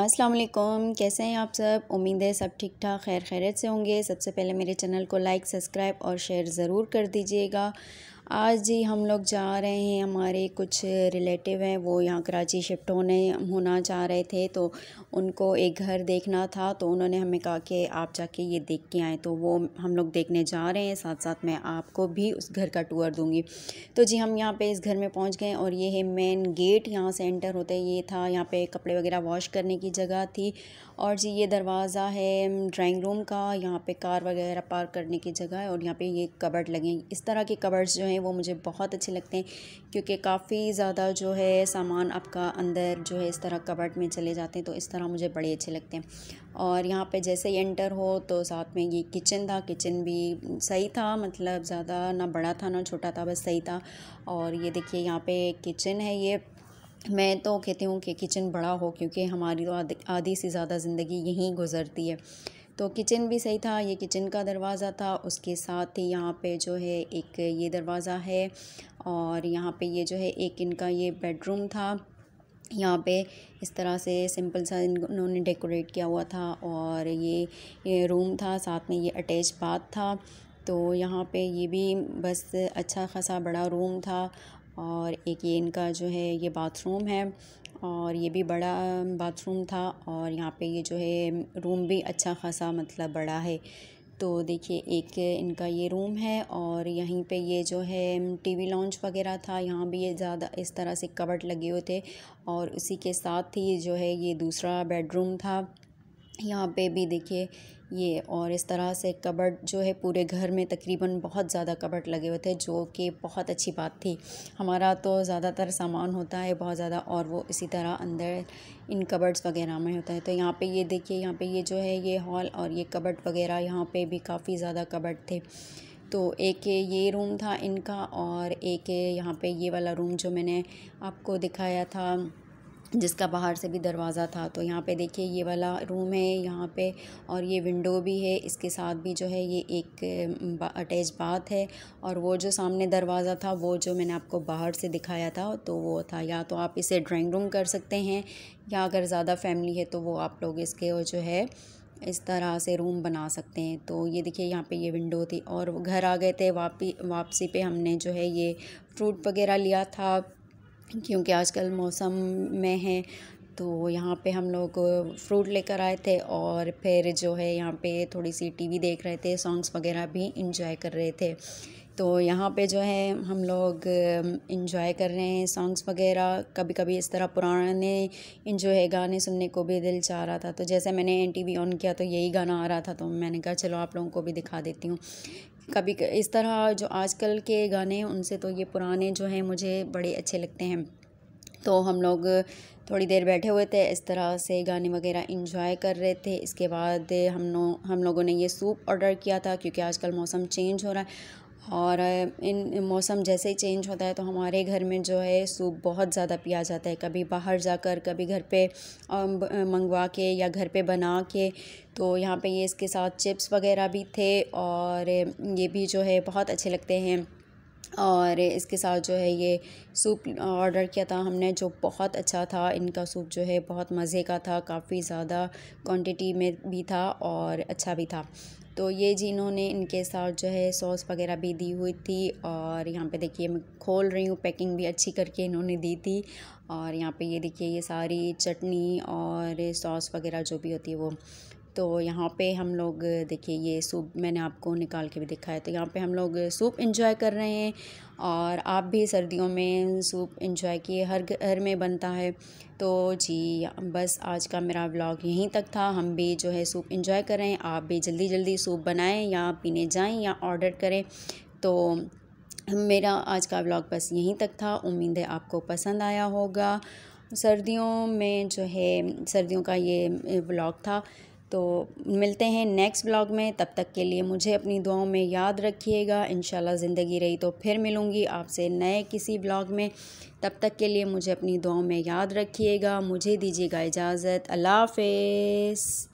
अस्सलाम वालेकुम कैसे हैं आप सब उम्मीद है सब ठीक ठाक खैर खैरत से होंगे सबसे पहले मेरे चैनल को लाइक सब्सक्राइब और शेयर ज़रूर कर दीजिएगा आज जी हम लोग जा रहे हैं हमारे कुछ रिलेटिव हैं वो यहाँ कराची शिफ्ट होने होना चाह रहे थे तो उनको एक घर देखना था तो उन्होंने हमें कहा कि आप जाके ये देख के आएँ तो वो हम लोग देखने जा रहे हैं साथ साथ मैं आपको भी उस घर का टूर दूँगी तो जी हम यहाँ पे इस घर में पहुँच गए और ये है मेन गेट यहाँ से एंटर होते ये था यहाँ पर कपड़े वगैरह वॉश करने की जगह थी और जी ये दरवाज़ा है ड्राइंग रूम का यहाँ पर कार वगैरह पार्क करने की जगह है और यहाँ पर ये कबर्ड लगे इस तरह के कबर्ड्स जो हैं वो मुझे बहुत अच्छे लगते हैं क्योंकि काफ़ी ज़्यादा जो है सामान आपका अंदर जो है इस तरह कबर्ड में चले जाते हैं तो इस तरह मुझे बड़े अच्छे लगते हैं और यहाँ पे जैसे ही एंटर हो तो साथ में ये किचन था किचन भी सही था मतलब ज़्यादा ना बड़ा था ना छोटा था बस सही था और ये देखिए यहाँ पर किचन है ये मैं तो कहती हूँ कि किचन बड़ा हो क्योंकि हमारी तो आधी से ज़्यादा ज़िंदगी यहीं गुजरती है तो किचन भी सही था ये किचन का दरवाज़ा था उसके साथ ही यहाँ पे जो है एक ये दरवाज़ा है और यहाँ पे ये जो है एक इनका ये बेडरूम था यहाँ पे इस तरह से सिंपल सा इन्होंने डेकोरेट किया हुआ था और ये, ये रूम था साथ में ये अटैच बाथ था तो यहाँ पे ये भी बस अच्छा खासा बड़ा रूम था और एक ये इनका जो है ये बाथरूम है और ये भी बड़ा बाथरूम था और यहाँ पे ये जो है रूम भी अच्छा खासा मतलब बड़ा है तो देखिए एक इनका ये रूम है और यहीं पे ये जो है टीवी लॉन्च वगैरह था यहाँ भी ये ज़्यादा इस तरह से कबर्ड लगे हुए थे और उसी के साथ ही जो है ये दूसरा बेडरूम था यहाँ पे भी देखिए ये और इस तरह से कबर्ड जो है पूरे घर में तकरीबन बहुत ज़्यादा कबर्ड लगे हुए थे जो कि बहुत अच्छी बात थी हमारा तो ज़्यादातर सामान होता है बहुत ज़्यादा और वो इसी तरह अंदर इन कबर्ड्स वगैरह में होता है तो यहाँ पे ये देखिए यहाँ पे ये जो है ये हॉल और ये कबर्ड वगैरह यहाँ पर भी काफ़ी ज़्यादा कबर्ड थे तो एक ये रूम था इनका और एक यहाँ पर ये वाला रूम जो मैंने आपको दिखाया था जिसका बाहर से भी दरवाज़ा था तो यहाँ पे देखिए ये वाला रूम है यहाँ पे और ये विंडो भी है इसके साथ भी जो है ये एक अटैच बात है और वो जो सामने दरवाज़ा था वो जो मैंने आपको बाहर से दिखाया था तो वो था या तो आप इसे ड्राइंग रूम कर सकते हैं या अगर ज़्यादा फैमिली है तो वो आप लोग इसके जो है इस तरह से रूम बना सकते हैं तो ये देखिए यहाँ पे ये विंडो थी और घर आ गए थे वापी वापसी पे हमने जो है ये फ्रूट वगैरह लिया था क्योंकि आजकल मौसम में है तो यहाँ पे हम लोग फ्रूट लेकर आए थे और फिर जो है यहाँ पे थोड़ी सी टीवी देख रहे थे सॉन्ग्स वगैरह भी इंजॉय कर रहे थे तो यहाँ पे जो है हम लोग इंजॉय कर रहे हैं सॉन्ग्स वगैरह कभी कभी इस तरह पुराने जो है गाने सुनने को भी दिल चाह रहा था तो जैसे मैंने एन टी वी ऑन किया तो यही गाना आ रहा था तो मैंने कहा चलो आप लोगों को भी दिखा देती हूँ कभी इस तरह जो आजकल के गाने हैं उनसे तो ये पुराने जो हैं मुझे बड़े अच्छे लगते हैं तो हम लोग थोड़ी देर बैठे हुए थे इस तरह से गाने वगैरह इंजॉय कर रहे थे इसके बाद हम नो हम लोगों ने ये सूप ऑर्डर किया था क्योंकि आजकल मौसम चेंज हो रहा है और इन मौसम जैसे ही चेंज होता है तो हमारे घर में जो है सूप बहुत ज़्यादा पिया जाता है कभी बाहर जाकर कभी घर पे मंगवा के या घर पे बना के तो यहाँ पे ये इसके साथ चिप्स वगैरह भी थे और ये भी जो है बहुत अच्छे लगते हैं और इसके साथ जो है ये सूप ऑर्डर किया था हमने जो बहुत अच्छा था इनका सूप जो है बहुत मज़े का था काफ़ी ज़्यादा क्वांटिटी में भी था और अच्छा भी था तो ये जी इन्होंने इनके साथ जो है सॉस वगैरह भी दी हुई थी और यहाँ पे देखिए मैं खोल रही हूँ पैकिंग भी अच्छी करके इन्होंने दी थी और यहाँ पे ये देखिए ये सारी चटनी और सॉस वगैरह जो भी होती है वो तो यहाँ पे हम लोग देखिए ये सूप मैंने आपको निकाल के भी दिखाया तो यहाँ पे हम लोग सूप इंजॉय कर रहे हैं और आप भी सर्दियों में सूप इंजॉय किए हर घर में बनता है तो जी बस आज का मेरा ब्लॉग यहीं तक था हम भी जो है सूप इंजॉय कर रहे हैं आप भी जल्दी जल्दी सूप बनाएँ या पीने जाएँ या ऑर्डर करें तो मेरा आज का ब्लॉग बस यहीं तक था उम्मीद है आपको पसंद आया होगा सर्दियों में जो है सर्दियों का ये ब्लॉग था तो मिलते हैं नेक्स्ट ब्लॉग में तब तक के लिए मुझे अपनी दुआओं में याद रखिएगा इन ज़िंदगी रही तो फिर मिलूँगी आपसे नए किसी ब्लॉग में तब तक के लिए मुझे अपनी दुआओं में याद रखिएगा मुझे दीजिएगा इजाज़त अल्लाह हाफ